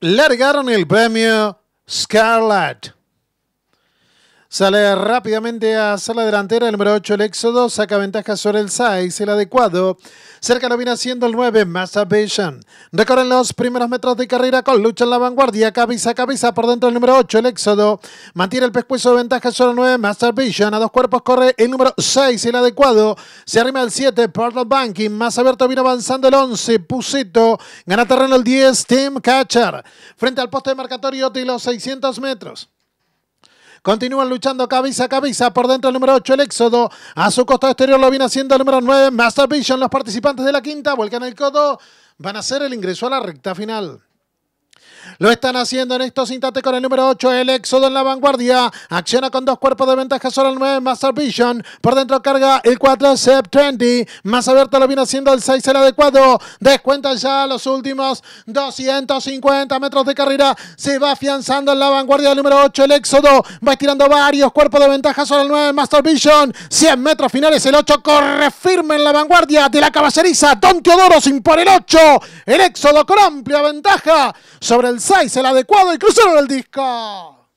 largaron el premio Scarlett. Sale rápidamente a hacer la delantera el número 8, el Éxodo, saca ventaja sobre el 6, el adecuado. Cerca lo viene haciendo el 9, Master Vision. Recorren los primeros metros de carrera con lucha en la vanguardia, cabeza a cabeza por dentro del número 8, el Éxodo. Mantiene el pescuezo de ventaja sobre el 9, Master Vision. A dos cuerpos corre el número 6, el adecuado. Se arrima el 7, Portal Banking. Más abierto viene avanzando el 11, Pusito. Gana terreno el 10, Team Catcher. Frente al poste de marcatorio de los 600 metros. Continúan luchando cabeza a cabeza. Por dentro el número 8, el Éxodo. A su costa exterior lo viene haciendo el número 9, Master Vision. Los participantes de la quinta vuelcan el codo. Van a hacer el ingreso a la recta final. Lo están haciendo en estos instantes con el número 8, el Éxodo en la vanguardia. Acciona con dos cuerpos de ventaja sobre el 9, Master Vision. Por dentro carga el 4, Sep 20, Más abierto lo viene haciendo el 6, el adecuado. Descuenta ya los últimos 250 metros de carrera. Se va afianzando en la vanguardia El número 8, el Éxodo. Va estirando varios cuerpos de ventaja sobre el 9, Master Vision. 100 metros finales, el 8 corre firme en la vanguardia de la caballeriza. Don Teodoro sin por el 8. El Éxodo con amplia ventaja sobre el el adecuado y cruzaron el disco.